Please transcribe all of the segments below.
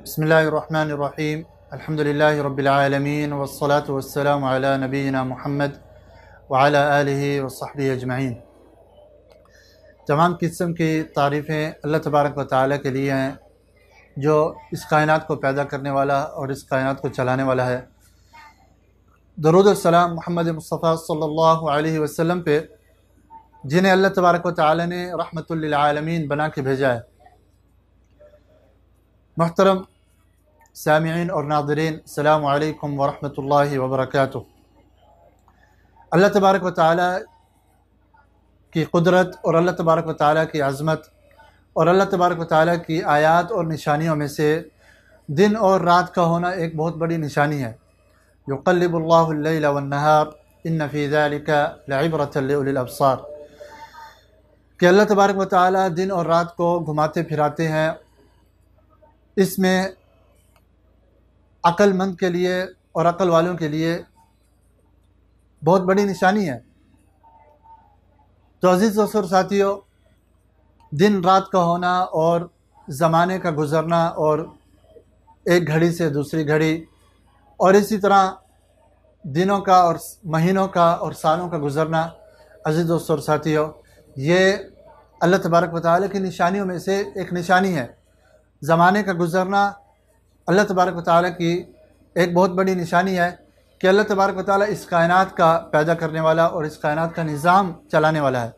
बसमीम अल्हम्दुलिल्लाह रब्बिलआलमीन वस्सलातु वस्सलाम अला नबीना मुहम्मद व अला आलिहि व सहबी अजमाइन तमाम किस्म की तारीफ़ें अल्लाह तबारक व ताली के लिए हैं जो इस कायनात को पैदा करने वाला और इस कायनात को चलाने वाला है दरुदसलाम मोहम्मद मुस्तफ़ा सल्लल्लाहु अलैहि वसल्लम पे जिन्हें अल्लाह तबारक व ताली ने रहमतुल्लिल बना के भेजा है मोहतरम सामीन और नादरीन अल्लाम वरहमल वबरक अल्लाह तबारक व ताली की कुदरत और अल्लाह तबारक व ताली की आज़मत और अल्लाह तबारक व ताली की आयात और निशानियों में से दिन और रात का होना एक बहुत बड़ी निशानी है यकल्लबल्लाहार इन नफ़ीज़ाबरतलअबसार कि अल्लाह तबारक व ताली दिन और रात को घुमाते फिराते हैं इसमें अक्लमंद के लिए और अक्ल वालों के लिए बहुत बड़ी निशानी है तो अज़ीज़ असर साथियों दिन रात का होना और ज़माने का गुज़रना और एक घड़ी से दूसरी घड़ी और इसी तरह दिनों का और महीनों का और सालों का गुज़रना अज़ीज़ दोस्तों और साथियों ये अल्लाह तबारक वाली की निशानियों में से एक निशानी है ज़माने का गुज़रना अल्लाह तबारक ताली की एक बहुत बड़ी निशानी है कि अल्लाह तबारक ताली इस कायनत का पैदा करने वाला और इस कायनात का निज़ाम चलाने वाला है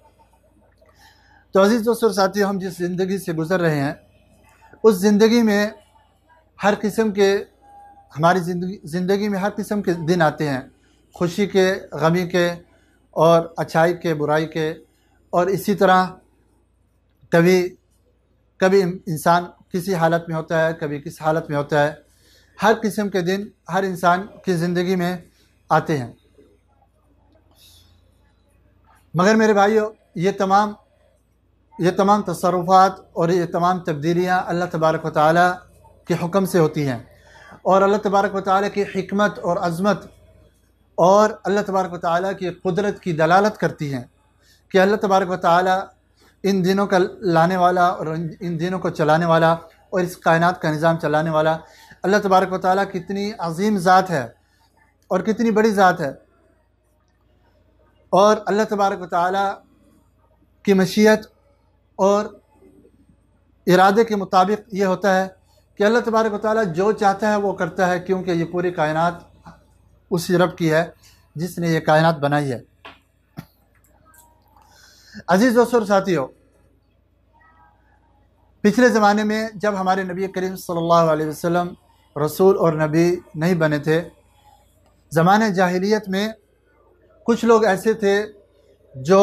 तो अज़ीज़ दोस्तों साथी हम जिस ज़िंदगी से गुज़र रहे हैं उस ज़िंदगी में हर किस्म के हमारी ज़िंदगी ज़िंदगी में हर किस्म के दिन आते हैं खुशी के गमी के और अच्छाई के बुराई के और इसी तरह कभी कभी इंसान किसी हालत में होता है कभी किस हालत में होता है हर किस्म के दिन हर इंसान की ज़िंदगी में आते हैं मगर मेरे भाइयों ये तमाम ये तमाम तसरुफ़ात और ये तमाम तब्दीलियाँ अल्लाह तबारक व के हुक्म से होती हैं और अल्लाह तबारक व ताली की हमत और अज़मत और अल्लाह तबारक व ताली की कुदरत की दलालत करती हैं कि अल्लाह तबारक व ताली इन दिनों का लाने वाला और इन दिनों को चलाने वाला और इस कायनात का निज़ाम चलाने वाला अल्लाह तबारक व ताली कितनी अजीम ज़ात है और कितनी बड़ी ज़ात है और अल्लाह तबारक व की मशीयत और इरादे के मुताबिक ये होता है कि अल्लाह तबारक वाली जो चाहता है वो करता है क्योंकि ये पूरी कायनात उस रब की है जिसने ये कायनात बनाई है अजीज़ दोस्तों साथियों पिछले ज़माने में जब हमारे नबी करीम सल्लल्लाहु अलैहि वसल्लम रसूल और नबी नहीं बने थे ज़माने जाहिलियत में कुछ लोग ऐसे थे जो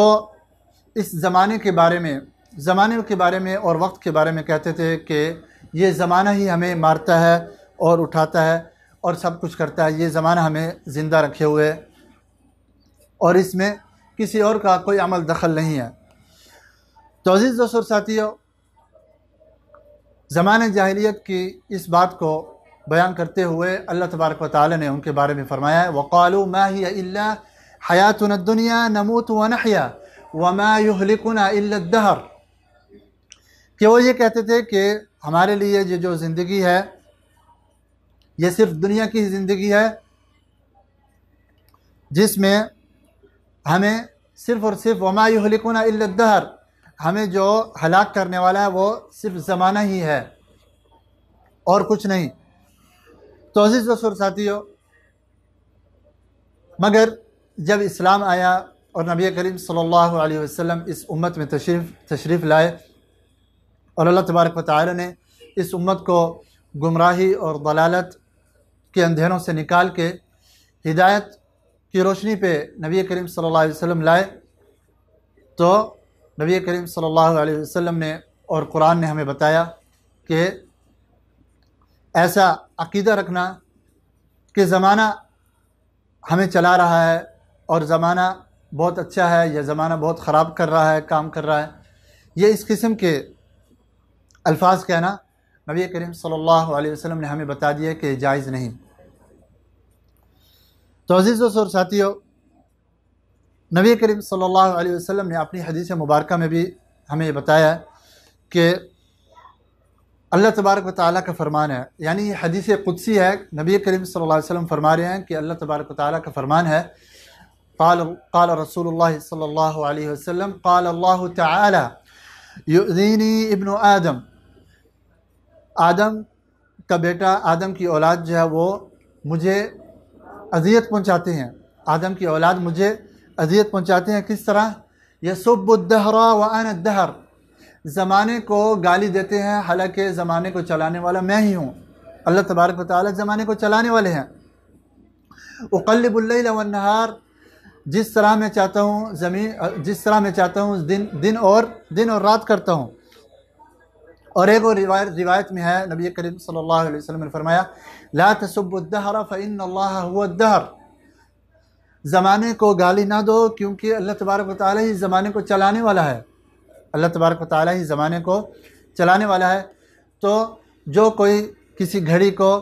इस ज़माने के बारे में ज़माने के बारे में और वक्त के बारे में कहते थे कि ये ज़माना ही हमें मारता है और उठाता है और सब कुछ करता है ये ज़माना हमें ज़िंदा रखे हुए और इसमें किसी और का कोई अमल दखल नहीं है तो अज़ीज़ दोस्तों साथियों ज़मान जाहिलियत की इस बात को बयान करते हुए अल्लाह तबारक ताली ने उनके बारे में फरमाया है वक़ालू माहिया दुनिया नमूत वनहया वमायुहलिकुना इल्लदहर कि वो ये कहते थे कि हमारे लिए ये जो ज़िंदगी है ये सिर्फ दुनिया की ही ज़िंदगी है जिसमें हमें सिर्फ़ और सिर्फ वमायुहलिकुना दहर हमें जो हलाक करने वाला है वो सिर्फ ज़माना ही है और कुछ नहीं तो अजीज़ रसूल साथियों मगर जब इस्लाम आया और नबी करीम सल्लल्लाहु अलैहि वसल्लम इस उम्मत में तशरीफ़ तशरीफ़ लाए और अल्लाह तबारक वाली ने इस उम्मत को गुमराही और दलालत के अंधेरों से निकाल के हिदायत की रोशनी पे नबी करीम सल्लल्लाहु अलैहि वसल्लम लाए तो नबी करीम सल्लल्लाहु अलैहि वसल्लम ने और कुरान ने हमें बताया कि ऐसा अकीदा रखना कि ज़माना हमें चला रहा है और ज़माना बहुत अच्छा है या ज़माना बहुत ख़राब कर रहा है काम कर रहा है ये इस किस्म के अल्फाज कहना नबी करीम सल्लल्लाहु अलैहि वसल्लम ने हमें बता दिया कि जायज़ नहीं तो अज़ीज़ और साथियों नबी करीम सल्लल्लाहु अलैहि वसल्लम ने अपनी हदीस मुबारक में भी हमें ये बताया कि अल्लाह तबारक व ताली का फ़रमान है यानी ये हदीस कुदसी है नबी करीम सल्लल्लाहु अलैहि वसल्लम फरमा रहे हैं कि अल्लाह तबारक व ताली का फ़रमान है صلى الله रसूल सल्ला قال الله تعالى तदीनी इब्न आदम आदम का बेटा आदम की औलाद जो है वो मुझे अजियत पहुँचाते हैं आदम की औलाद मुझे अजियत पहुँचाते हैं किस तरह यसुबुद्दहरा व अन दहर ज़माने को गाली देते हैं हालांकि ज़माने को चलाने वाला मैं ही हूँ अल्लाह तबारक वाली ज़माने को चलाने वाले हैं उकलबुल्लहार जिस तरह मैं चाहता हूँ ज़मीन जिस तरह मैं चाहता हूँ दिन दिन और दिन और रात करता हूँ और एक और रिवायत रिवायत में है नबी करीम सल्लल्लाहु अलैहि वसल्लम ने फरमाया ला तसब्बुद्दहर फ़िन अल्लाह हुआ दहर ज़माने को गाली ना दो क्योंकि अल्लाह तबारक ताली ही ज़माने को चलाने वाला है अल्लाह तबारक ताली ही ज़माने को चलाने वाला है तो जो कोई किसी घड़ी को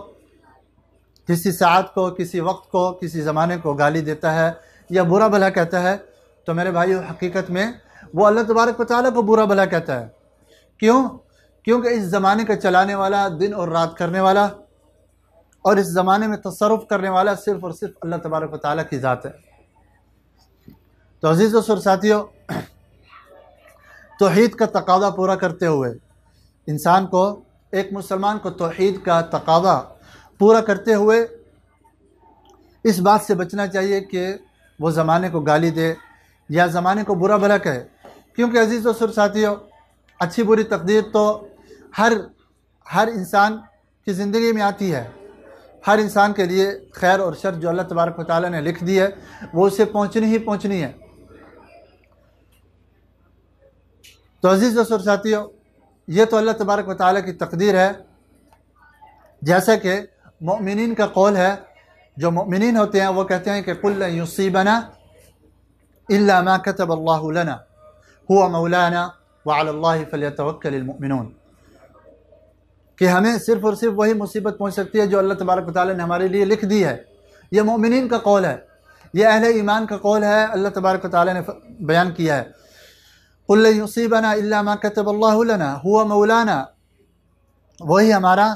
किसी साथ को किसी वक्त को किसी ज़माने को गाली देता है या बुरा भला कहता है तो मेरे भाई हकीकत में वो अल्लाह तबारक ताली को बुरा भला कहता है क्यों क्योंकि इस ज़माने का चलाने वाला दिन और रात करने वाला और इस ज़माने में तसरफ़ करने वाला सिर्फ़ और सिर्फ अल्लाह तबारक ताली की ज़ात है तो अजीज़ और साथियों तोहद का तकादा पूरा करते हुए इंसान को एक मुसलमान को तोहद का तकादा पूरा करते हुए इस बात से बचना चाहिए कि वो ज़माने को गाली दे या ज़माने को बुरा भला कहे क्योंकि अजीज़ और साथियों अच्छी बुरी तकदीर तो हर हर इंसान की ज़िंदगी में आती है हर इंसान के लिए खैर और शर जो अल्लाह तबारक ताली ने लिख दी है वो उसे पहुँचनी ही पहुँचनी है तो अज़ीज़ दोस्तों साथियों ये तो अल्लाह तबारक ताली की तकदीर है जैसा कि ममिन का कौल है जो ममिन होते हैं वो कहते हैं कि कुल यूसीबना इल्ला कतब अल्लाना हुआ मौलाना वाल फ़लियतवक्ल कि हमें सिर्फ और सिर्फ वही मुसीबत पहुँच सकती है जो अल्लाह तबारक ताली ने हमारे लिए लिख दी है यह मोमिन का कौल है यह अहल ईमान का कौल है अल्लाह तबारक ताली ने बयान किया है कुल्ल यूसीबना इलामा कतबल्लाना हुआ मौलाना वही हमारा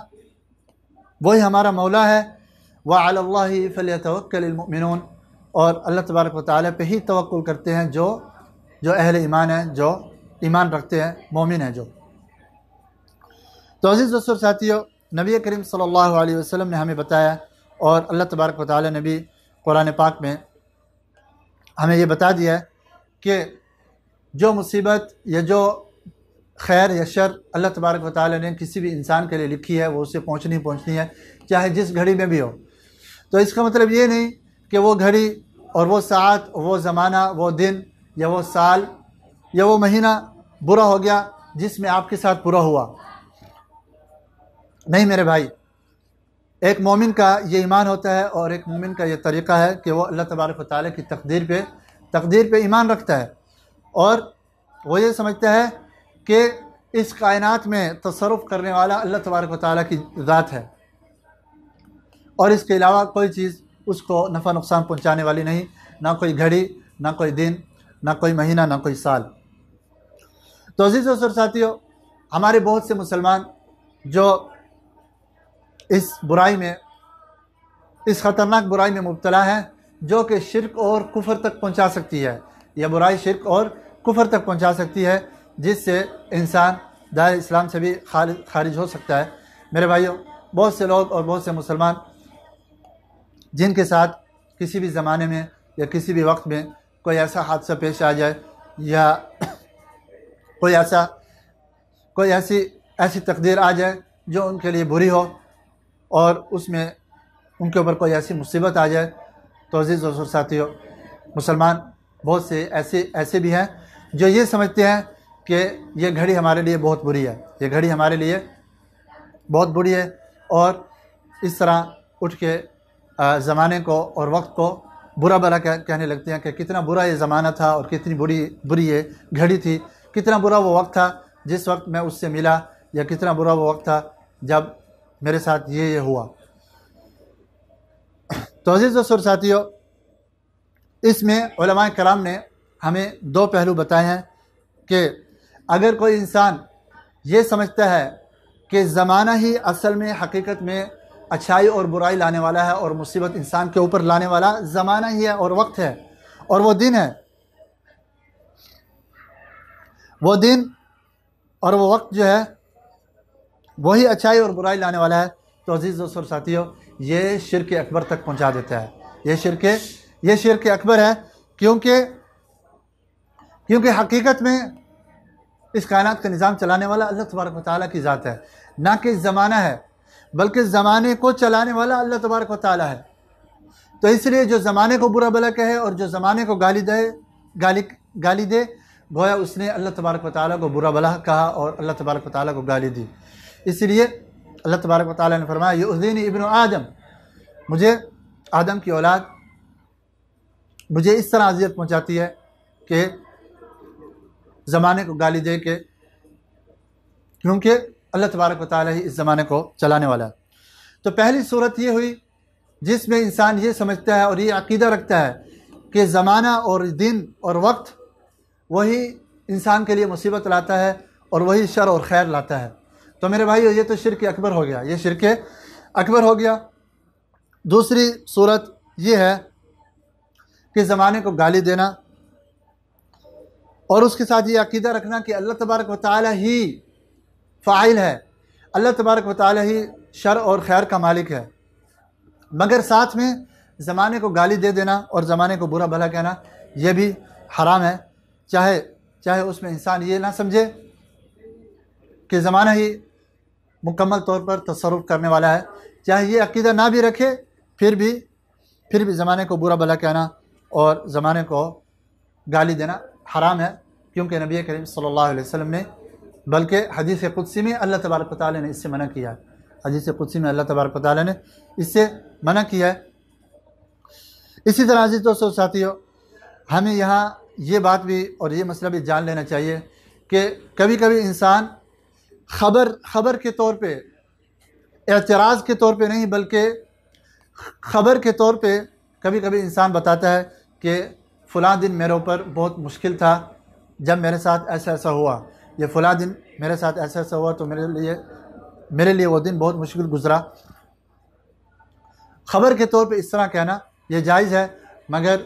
वही हमारा मौला है व फल फ़लियतवक्लमिन और अल्लाह तबारक ताली पर ही तवक्ल करते हैं जो जो अहल ईमान है जो ईमान रखते हैं मोमिन है जो तो अज़ीज़ दोस्तों साथियों नबी करीम सल्लल्लाहु अलैहि वसल्लम ने हमें बताया और अल्लाह तबारक वाली ने भी कुरान पाक में हमें ये बता दिया कि जो मुसीबत या जो खैर या शर अल्लाह तबारक वाली ने किसी भी इंसान के लिए लिखी है वो उसे पहुँचनी पहुँचनी है चाहे जिस घड़ी में भी हो तो इसका मतलब ये नहीं कि वो घड़ी और वो साथ वो ज़माना वो दिन या वो साल या वो महीना बुरा हो गया जिसमें आपके साथ बुरा हुआ नहीं मेरे भाई एक मोमिन का ये ईमान होता है और एक मोमिन का ये तरीक़ा है कि वो अल्लाह तबारक ताली की तकदीर पे तकदीर पे ईमान रखता है और वो ये समझता है कि इस कायनात में तसरफ़ करने वाला अल्लाह तबारक ताली की ज़ात है और इसके अलावा कोई चीज़ उसको नफ़ा नुकसान पहुँचाने वाली नहीं ना कोई घड़ी ना कोई दिन ना कोई महीना ना कोई साल तो अजीज़ और साथियों हमारे बहुत से मुसलमान जो इस बुराई में इस ख़तरनाक बुराई में मुबतला है जो कि शिरक और कुफर तक पहुंचा सकती है यह बुराई शिरक और कुफर तक पहुंचा सकती है जिससे इंसान दायर इस्लाम से भी खारिज हो सकता है मेरे भाइयों बहुत से लोग और बहुत से मुसलमान जिनके साथ किसी भी ज़माने में या किसी भी वक्त में कोई ऐसा हादसा पेश आ जाए या कोई ऐसा कोई ऐसी ऐसी तकदीर आ जाए जो उनके लिए बुरी हो और उसमें उनके ऊपर कोई ऐसी मुसीबत आ जाए तो अज़ीज़ और साथियों मुसलमान बहुत से ऐसे ऐसे भी हैं जो ये समझते हैं कि ये घड़ी हमारे लिए बहुत बुरी है ये घड़ी हमारे लिए बहुत बुरी है और इस तरह उठ के ज़माने को और वक्त को बुरा भला कह, कहने लगते हैं कि कितना बुरा ये ज़माना था और कितनी बुरी बुरी ये घड़ी थी कितना बुरा वो वक्त था जिस वक्त मैं उससे मिला या कितना बुरा वो वक्त था जब मेरे साथ ये ये हुआ तो अजीज़ वसुर साथियों इसमें कराम ने हमें दो पहलू बताए हैं कि अगर कोई इंसान ये समझता है कि ज़माना ही असल में हकीकत में अच्छाई और बुराई लाने वाला है और मुसीबत इंसान के ऊपर लाने वाला ज़माना ही है और वक्त है और वो दिन है वो दिन और वो वक्त जो है वही अच्छाई और बुराई लाने वाला है तो अजीज़ दोस्त और साथियों ये शिर के अकबर तक पहुँचा देता है ये शिर के ये शिर के अकबर है क्योंकि क्योंकि हकीकत में इस कायनात का निज़ाम चलाने वाला अल्लाह तबारक वाली की ज़ात है ना कि ज़माना है बल्कि ज़माने को चलाने वाला अल्लाह तबारक ताली है तो इसलिए जो ज़माने को बुरा भला कहे और जो ज़माने को गाली दे गाली गाली दे गोया उसने अल्लाह तबारक ताली को बुरा भला कहा और अल्लाह तबारक ताली को गाली दी इसलिए अल्लाह तबारक वाली ने फरमाया युद्दीन इबन आदम मुझे आदम की औलाद मुझे इस तरह अजियत पहुँचाती है कि ज़माने को गाली दे के क्योंकि अल्लाह तबारक वाली ही इस ज़माने को चलाने वाला है तो पहली सूरत ये हुई जिसमें इंसान ये समझता है और ये अकीदा रखता है कि ज़माना और दिन और वक्त वही इंसान के लिए मुसीबत लाता है और वही शर और खैर लाता है तो मेरे भाई ये तो शिरक अकबर हो गया ये शिरक अकबर हो गया दूसरी सूरत ये है कि ज़माने को गाली देना और उसके साथ ये अकीदा रखना कि अल्लाह तबारक व ताली ही फ़ाइल है अल्लाह तबारक व ही शर और खैर का मालिक है मगर साथ में ज़माने को गाली दे देना और ज़माने को बुरा भला कहना यह भी हराम है चाहे चाहे उसमें इंसान ये ना समझे कि ज़माना ही मुकम्मल तौर पर तसरफ करने वाला है चाहे ये अकीदा ना भी रखे फिर भी फिर भी ज़माने को बुरा भला कहना और ज़माने को गाली देना हराम है क्योंकि नबी करीम सल्लल्लाहु अलैहि वसल्लम ने बल्कि हदीस कुदसी में अल्लाह तबारक ताली ने इससे मना किया है हदीस कुदसी में अल्लाह तबारक ताली ने इससे मना किया है इसी तरह से दोस्तों साथियों हमें यहाँ ये बात भी और ये मसला भी जान लेना चाहिए कि कभी कभी इंसान ख़बर ख़बर के तौर पे एतराज़ के तौर पे नहीं बल्कि ख़बर के तौर पे कभी कभी इंसान बताता है कि फ़लाँ दिन मेरे ऊपर बहुत मुश्किल था जब मेरे साथ ऐसा ऐसा हुआ या फ़लाँ दिन मेरे साथ ऐसा ऐसा हुआ तो मेरे लिए मेरे लिए वो दिन बहुत मुश्किल गुज़रा ख़बर के तौर पे इस तरह कहना ये जायज़ है मगर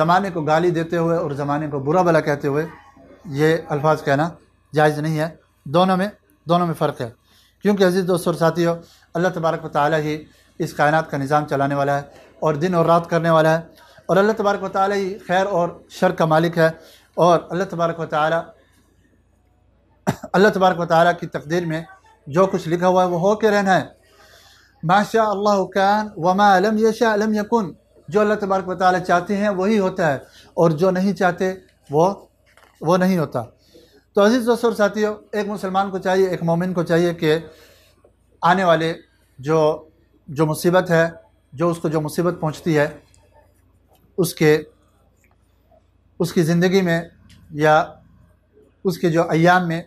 ज़माने को गाली देते हुए और ज़माने को बुरा भला कहते हुए ये अल्फाज कहना जायज़ नहीं है दोनों में दोनों में फ़र्क है क्योंकि अजीज़ दोस्तों और साथियों अल्लाह तबारक व ताली ही इस कायनात का निज़ाम चलाने वाला है और दिन और रात करने वाला है और अल्लाह तबारक व ताली ही खैर और शर का मालिक है और अल्लाह तबारक व ताली अल्लाह तबारक व ताली की तकदीर में जो कुछ लिखा हुआ है वो हो के रहना है माशा अल्लाह कैन वमालम अलम यशा यकुन जो अल्लाह तबारक वाली चाहते हैं वही होता है और जो नहीं चाहते वो वो नहीं होता तो अजीज़ दोस्तों और साथियों एक मुसलमान को चाहिए एक मोमिन को चाहिए कि आने वाले जो जो मुसीबत है जो उसको जो मुसीबत पहुंचती है उसके उसकी ज़िंदगी में या उसके जो अयाम में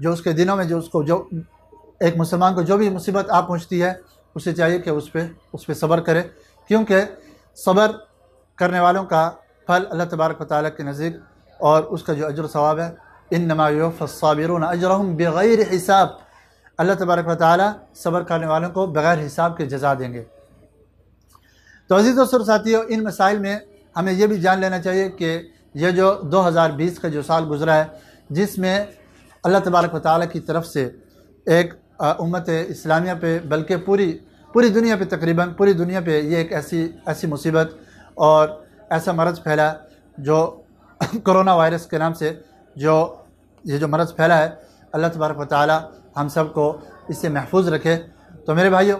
जो उसके दिनों में जो उसको जो एक मुसलमान को जो भी मुसीबत आ पहुंचती है उसे चाहिए कि उस पर उस पर सब्र करे क्योंकि सब्र करने वालों का फल अल्लाह तबारक ताली के नज़दीक और उसका जो अजर सवाब है इन नमाफ़ाबिर अजरहम बग़ैर हिसाब अल्लाह तबारक वाली सब्र करने वालों को बग़ैर हिसाब के जजा देंगे तो अजीज़ और साथियों इन मसाइल में हमें यह भी जान लेना चाहिए कि यह जो 2020 का जो साल गुज़रा है जिसमें अल्लाह तबारक वाली की तरफ से एक उम्मत इस्लामिया पे बल्कि पूरी पूरी दुनिया पे तकरीबन पूरी दुनिया पे ये एक ऐसी ऐसी मुसीबत और ऐसा मर्ज़ फैला जो कोरोना वायरस के नाम से जो ये जो मरज़ फैला है अल्लाह तबारक ताली हम सब को इससे महफूज रखे तो मेरे भाइयों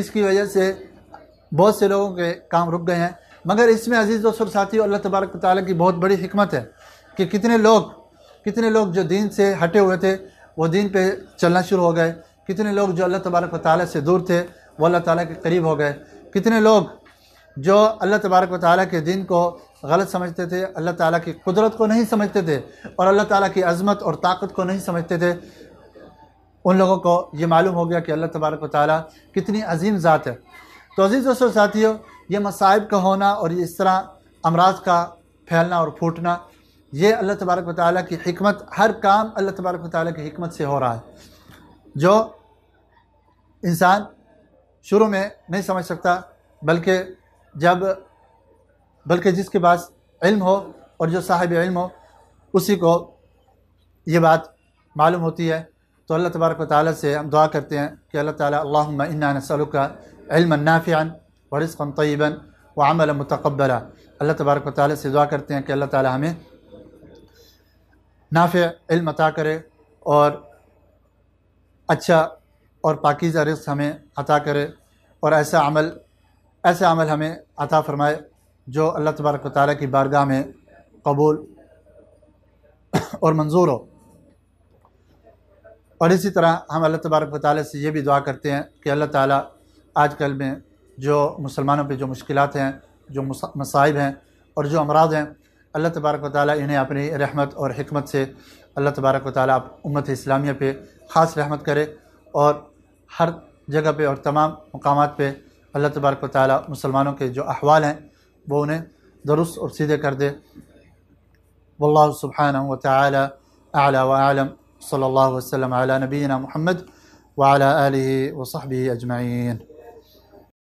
इसकी वजह से बहुत से लोगों के काम रुक गए हैं मगर इसमें अजीज़ दोस्तों साथियों अल्लाह तबारक ताली की बहुत बड़ी हमत है कि कितने लोग कितने लोग जो दीन से हटे हुए थे वो दीन पे चलना शुरू हो गए कितने लोग जो अल्लाह तबारक ताली से दूर थे वो अल्लाह ताली के करीब हो गए कितने लोग जो अल्लाह तबारक ताली के दिन को गलत समझते थे अल्लाह ताला की कुदरत को नहीं समझते थे और अल्लाह ताला की अज़मत और ताकत को नहीं समझते थे उन लोगों को ये मालूम हो गया कि अल्लाह तबारक ताली कितनी अजीम ज़ात है तो अज़ीज़ दोस्तों साथियों ये मसाइब का होना और इस तरह अमराज का फैलना और फूटना ये अल्लाह तबारक ताली की हमत हर काम अल्लाह तबारक ताली की हमत से हो रहा है जो इंसान शुरू में नहीं समझ सकता बल्कि जब बल्कि जिसके पास इल्म हो और जो साहिब इल्म हो उसी को ये बात मालूम होती है तो अल्लाह तबारक ताली से हम दुआ करते हैं कि अल्लाह ताली अल्लाम इन्नासलुका इल्मनाफ़ियान वरिस्म तयबा व आमल मतकबरा अल्लाह तबारक ताली से दुआ करते हैं कि अल्लाह ताली हमें नाफ़ इल्म अता करे और अच्छा और पाकिज़ा रिस्क हमें अता करे और ऐसा अमल ऐसा अमल हमें अता फ़रमाए जो अल्लाह तबारक ताली की बारगाह में कबूल और मंजूर हो और इसी तरह हम अल्लाह तबारक ताली से ये भी दुआ करते हैं कि अल्लाह ताली आजकल में जो मुसलमानों पे जो मुश्किल हैं जो मसाइब हैं और जो अमराज हैं अल्लाह तबारक ताली इन्हें अपनी रहमत और हमत से अल्लाह तबारक ताली उम्मत इस्लामिया पे ख़ास रहमत करे और हर जगह पे और तमाम मकाम पे अल्लाह तबारक ताली मुसलमानों के जो अहवाल हैं وہ انہیں درست اور سیدھے کر دے واللہ سبحانہ و تعالی و اعلم صلی اللہ وسلم علی نبینا محمد وعلى آله وصحبه أجمعين